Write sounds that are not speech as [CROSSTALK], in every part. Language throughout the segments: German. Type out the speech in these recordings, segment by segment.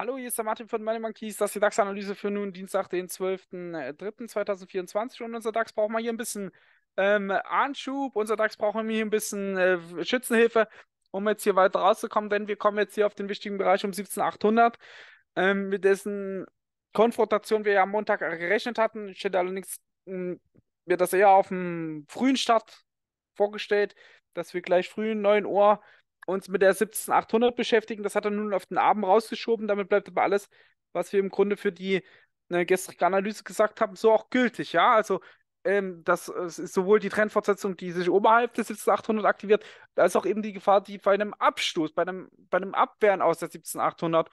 Hallo, hier ist der Martin von Money Monkeys. Das ist die DAX-Analyse für nun Dienstag, den 12.03.2024. Äh, Und unser DAX braucht mal hier ein bisschen ähm, Anschub. Unser DAX braucht mal hier ein bisschen äh, Schützenhilfe, um jetzt hier weiter rauszukommen. Denn wir kommen jetzt hier auf den wichtigen Bereich um 17.800, ähm, mit dessen Konfrontation wir ja am Montag gerechnet hatten. Ich hätte allerdings mir hm, das eher auf dem frühen Start vorgestellt, dass wir gleich früh 9 Uhr uns mit der 17800 beschäftigen. Das hat er nun auf den Abend rausgeschoben. Damit bleibt aber alles, was wir im Grunde für die äh, gestrige Analyse gesagt haben, so auch gültig. Ja, also ähm, das ist sowohl die Trendfortsetzung, die sich oberhalb der 17800 aktiviert, als auch eben die Gefahr, die bei einem Abstoß, bei einem, bei einem Abwehren aus der 17800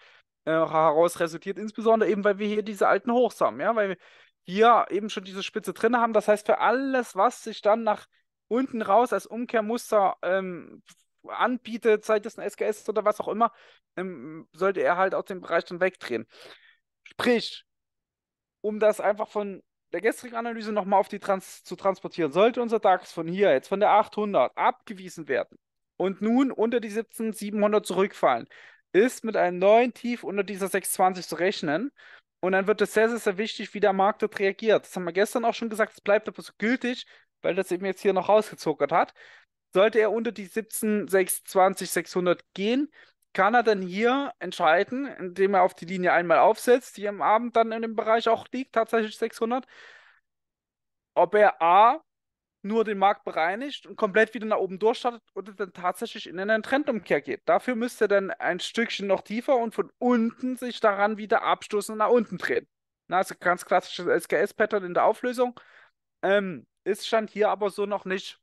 äh, heraus resultiert. Insbesondere eben, weil wir hier diese alten Hochs haben. Ja, weil wir hier eben schon diese Spitze drin haben. Das heißt, für alles, was sich dann nach unten raus als Umkehrmuster ähm, anbietet, sei das ein SKS oder was auch immer, ähm, sollte er halt aus dem Bereich dann wegdrehen. Sprich, um das einfach von der gestrigen Analyse nochmal auf die Trans zu transportieren, sollte unser DAX von hier jetzt von der 800 abgewiesen werden und nun unter die 17700 zurückfallen, ist mit einem neuen Tief unter dieser 620 zu rechnen. Und dann wird es sehr, sehr, sehr wichtig, wie der Markt dort reagiert. Das haben wir gestern auch schon gesagt, es bleibt aber so gültig, weil das eben jetzt hier noch rausgezogert hat. Sollte er unter die 17, 6, 20, 600 gehen, kann er dann hier entscheiden, indem er auf die Linie einmal aufsetzt, die am Abend dann in dem Bereich auch liegt, tatsächlich 600, ob er A, nur den Markt bereinigt und komplett wieder nach oben durchstartet oder dann tatsächlich in einen Trendumkehr geht. Dafür müsste er dann ein Stückchen noch tiefer und von unten sich daran wieder abstoßen und nach unten drehen. Na, also ganz klassisches SKS-Pattern in der Auflösung. Ähm, ist stand hier aber so noch nicht.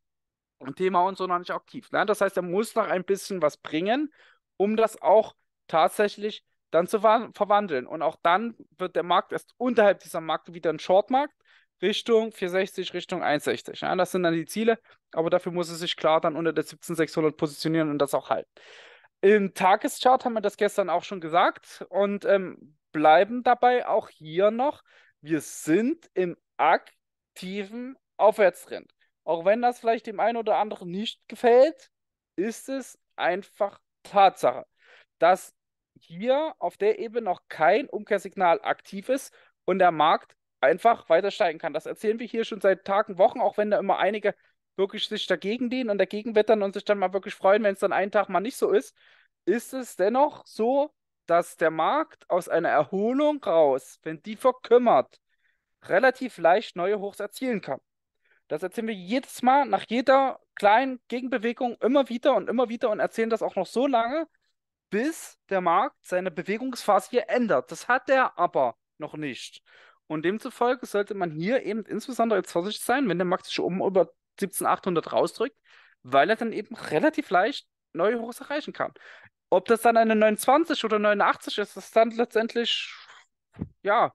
Thema und so noch nicht aktiv. Ne? Das heißt, er muss noch ein bisschen was bringen, um das auch tatsächlich dann zu verwandeln. Und auch dann wird der Markt erst unterhalb dieser Marke wieder ein Shortmarkt Richtung 460, Richtung 160. Ne? Das sind dann die Ziele, aber dafür muss er sich klar dann unter der 17600 positionieren und das auch halten. Im Tageschart haben wir das gestern auch schon gesagt und ähm, bleiben dabei auch hier noch. Wir sind im aktiven Aufwärtstrend. Auch wenn das vielleicht dem einen oder anderen nicht gefällt, ist es einfach Tatsache, dass hier auf der Ebene noch kein Umkehrsignal aktiv ist und der Markt einfach weiter steigen kann. Das erzählen wir hier schon seit Tagen, Wochen, auch wenn da immer einige wirklich sich dagegen dienen und dagegen wettern und sich dann mal wirklich freuen, wenn es dann einen Tag mal nicht so ist, ist es dennoch so, dass der Markt aus einer Erholung raus, wenn die verkümmert, relativ leicht neue Hochs erzielen kann. Das erzählen wir jedes Mal nach jeder kleinen Gegenbewegung immer wieder und immer wieder und erzählen das auch noch so lange, bis der Markt seine Bewegungsphase hier ändert. Das hat er aber noch nicht. Und demzufolge sollte man hier eben insbesondere jetzt vorsichtig sein, wenn der Markt sich oben über 17800 rausdrückt, weil er dann eben relativ leicht neue Hochs erreichen kann. Ob das dann eine 29 oder 89 ist, ist dann letztendlich, ja,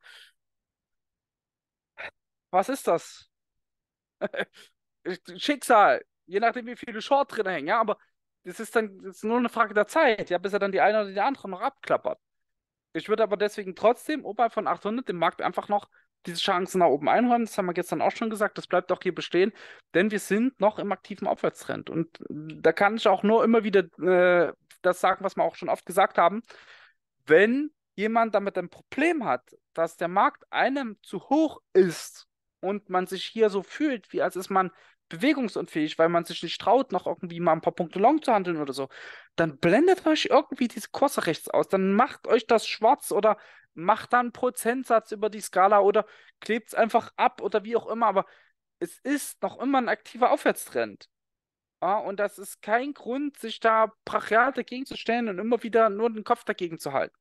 was ist das? [LAUGHS] Schicksal, je nachdem, wie viele Short drin hängen, ja, aber das ist dann das ist nur eine Frage der Zeit, ja, bis er dann die eine oder die andere noch abklappert. Ich würde aber deswegen trotzdem oberhalb von 800 dem Markt einfach noch diese Chancen nach oben einräumen. Das haben wir gestern auch schon gesagt. Das bleibt auch hier bestehen, denn wir sind noch im aktiven Aufwärtstrend. Und da kann ich auch nur immer wieder äh, das sagen, was wir auch schon oft gesagt haben. Wenn jemand damit ein Problem hat, dass der Markt einem zu hoch ist, und man sich hier so fühlt, wie als ist man bewegungsunfähig, weil man sich nicht traut, noch irgendwie mal ein paar Punkte long zu handeln oder so, dann blendet euch irgendwie diese Kurse rechts aus. Dann macht euch das schwarz oder macht dann einen Prozentsatz über die Skala oder klebt es einfach ab oder wie auch immer. Aber es ist noch immer ein aktiver Aufwärtstrend. Ja, und das ist kein Grund, sich da brachial dagegen zu stellen und immer wieder nur den Kopf dagegen zu halten.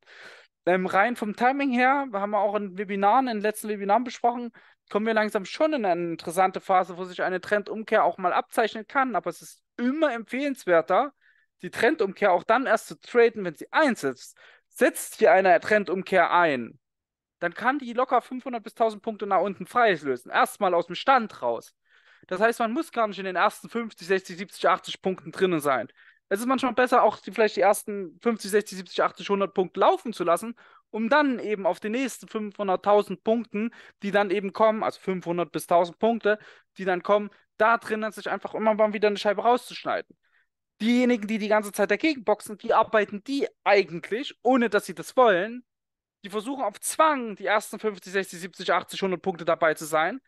Ähm, rein vom Timing her, wir haben auch in Webinaren, in den letzten Webinaren besprochen, kommen wir langsam schon in eine interessante Phase, wo sich eine Trendumkehr auch mal abzeichnen kann. Aber es ist immer empfehlenswerter, die Trendumkehr auch dann erst zu traden, wenn sie einsetzt. Setzt hier eine Trendumkehr ein, dann kann die locker 500 bis 1000 Punkte nach unten lösen. Erstmal aus dem Stand raus. Das heißt, man muss gar nicht in den ersten 50, 60, 70, 80 Punkten drinnen sein. Es ist manchmal besser, auch die, vielleicht die ersten 50, 60, 70, 80, 100 Punkte laufen zu lassen um dann eben auf den nächsten 500.000 Punkten, die dann eben kommen, also 500 bis 1000 Punkte, die dann kommen, da drin sich einfach immer mal wieder eine Scheibe rauszuschneiden. Diejenigen, die die ganze Zeit dagegen boxen, die arbeiten die eigentlich, ohne dass sie das wollen. Die versuchen auf Zwang, die ersten 50, 60, 70, 80, 100 Punkte dabei zu sein.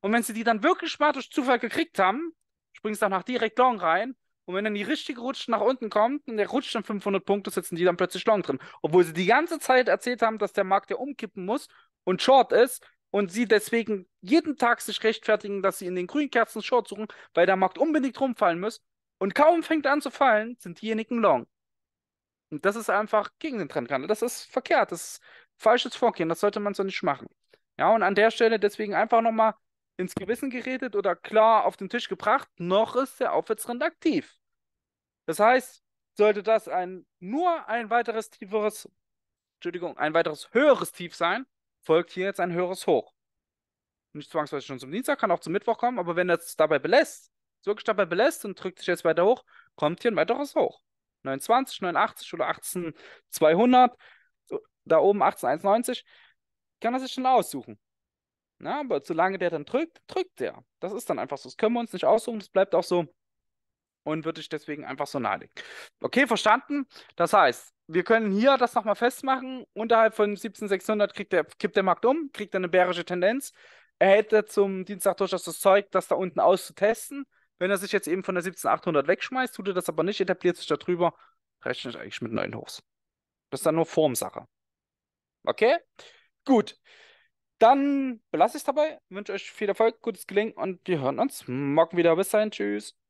Und wenn sie die dann wirklich mal durch Zufall gekriegt haben, springst du danach direkt long rein und wenn dann die richtige Rutsche nach unten kommt und der rutscht dann 500 Punkte, sitzen die dann plötzlich long drin. Obwohl sie die ganze Zeit erzählt haben, dass der Markt ja umkippen muss und short ist und sie deswegen jeden Tag sich rechtfertigen, dass sie in den grünen Kerzen short suchen, weil der Markt unbedingt rumfallen muss. Und kaum fängt er an zu fallen, sind diejenigen long. Und das ist einfach gegen den Trendhandel. Das ist verkehrt. Das ist falsches Vorgehen. Das sollte man so nicht machen. Ja, und an der Stelle deswegen einfach nochmal ins Gewissen geredet oder klar auf den Tisch gebracht, noch ist der Aufwärtstrend aktiv. Das heißt, sollte das ein, nur ein weiteres tieferes, Entschuldigung, ein weiteres höheres Tief sein, folgt hier jetzt ein höheres Hoch. Nicht zwangsweise schon zum Dienstag, kann auch zum Mittwoch kommen, aber wenn das dabei belässt, wirklich dabei belässt und drückt sich jetzt weiter hoch, kommt hier ein weiteres hoch. 29, 89 oder 18,200, da oben 18, kann er sich schon aussuchen. Na, aber solange der dann drückt, drückt der. Das ist dann einfach so. Das können wir uns nicht aussuchen, das bleibt auch so und würde ich deswegen einfach so nahelegen. Okay, verstanden? Das heißt, wir können hier das nochmal festmachen. Unterhalb von 17600 kriegt der, kippt der Markt um, kriegt eine bärische Tendenz. Er hätte zum Dienstag durchaus das Zeug, das da unten auszutesten. Wenn er sich jetzt eben von der 17800 wegschmeißt, tut er das aber nicht, etabliert sich darüber, drüber, rechne ich eigentlich mit neuen Hochs. Das ist dann nur Formsache. Okay? Gut. Dann belasse ich es dabei, wünsche euch viel Erfolg, gutes Gelingen und wir hören uns morgen wieder. Bis dahin, tschüss.